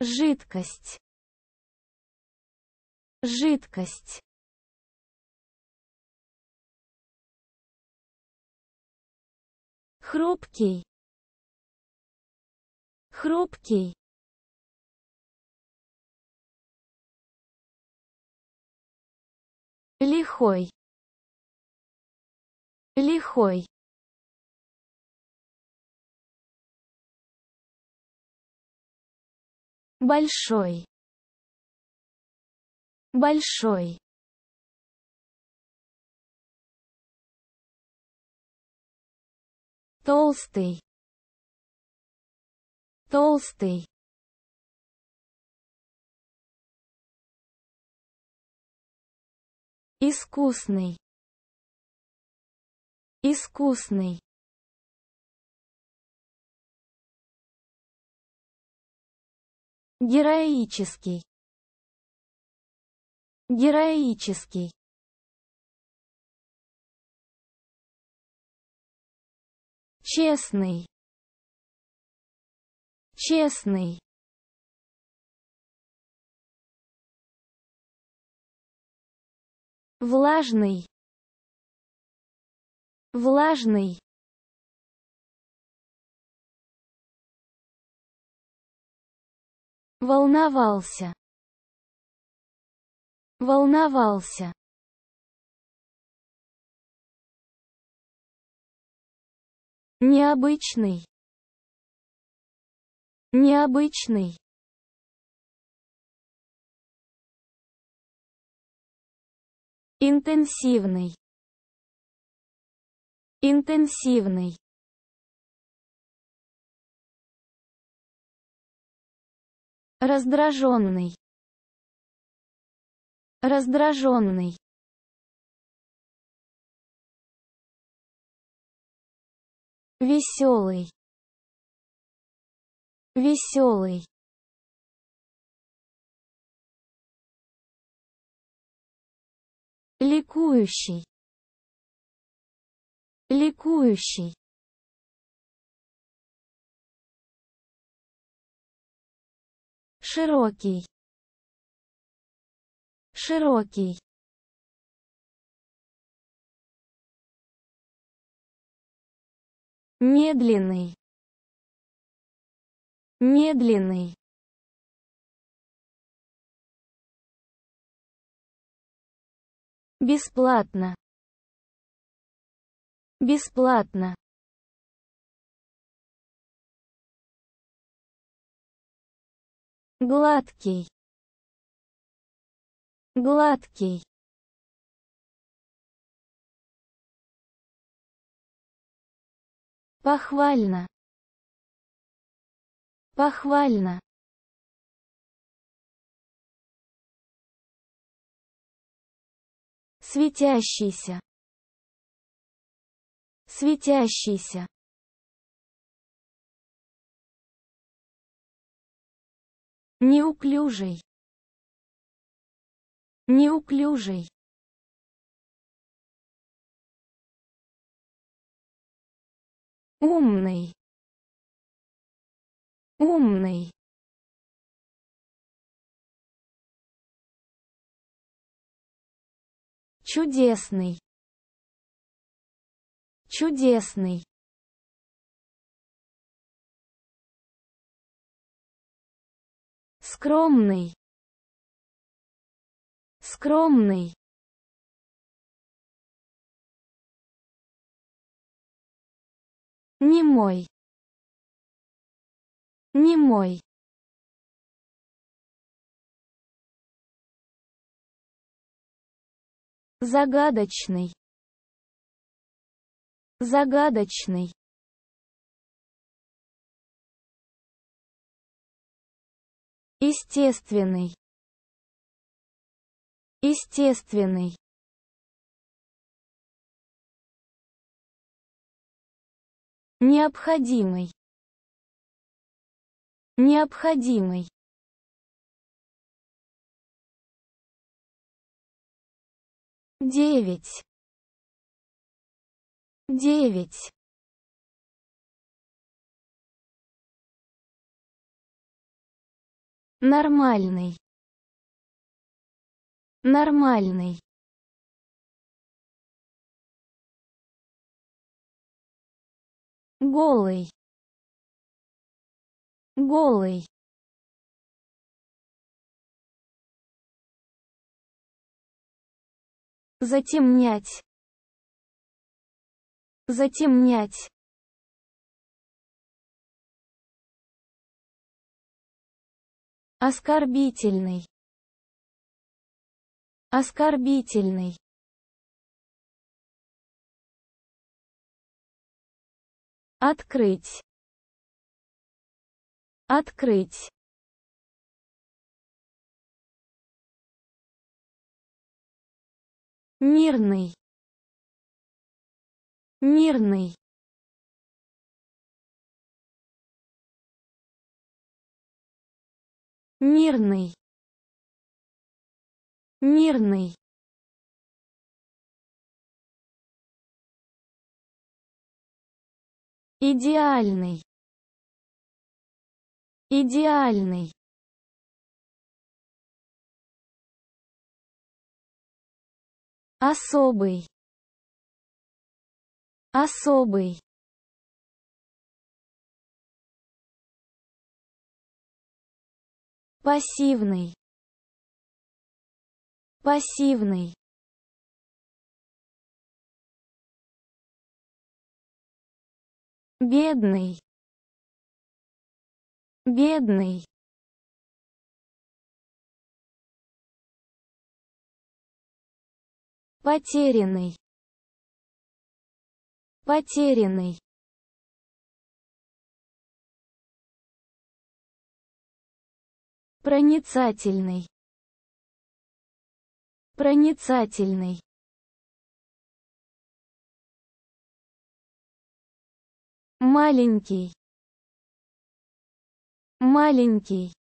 жидкость жидкость хрупкий хрупкий лихой лихой большой большой толстый толстый искусный искусный героический героический честный честный влажный влажный волновался волновался необычный необычный интенсивный интенсивный раздраженный раздраженный веселый веселый ликующий ликующий широкий широкий медленный медленный бесплатно бесплатно гладкий гладкий похвально похвально светящийся светящийся неуклюжий неуклюжий умный умный чудесный чудесный скромный скромный не мой не мой загадочный загадочный естественный естественный необходимый необходимый девять девять нормальный нормальный голый голый затемнять затемнять оскорбительный оскорбительный открыть открыть мирный мирный мирный мирный идеальный идеальный особый особый пассивный пассивный бедный бедный потерянный потерянный проницательный проницательный маленький маленький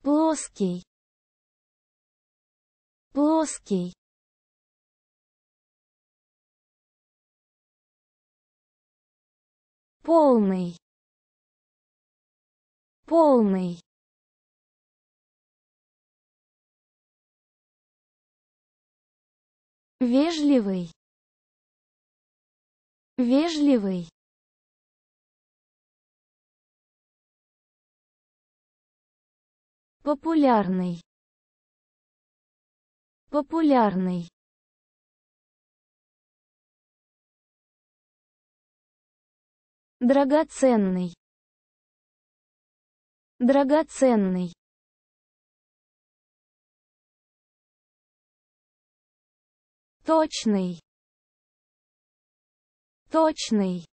плоский плоский полный полный вежливый вежливый популярный популярный драгоценный драгоценный точный точный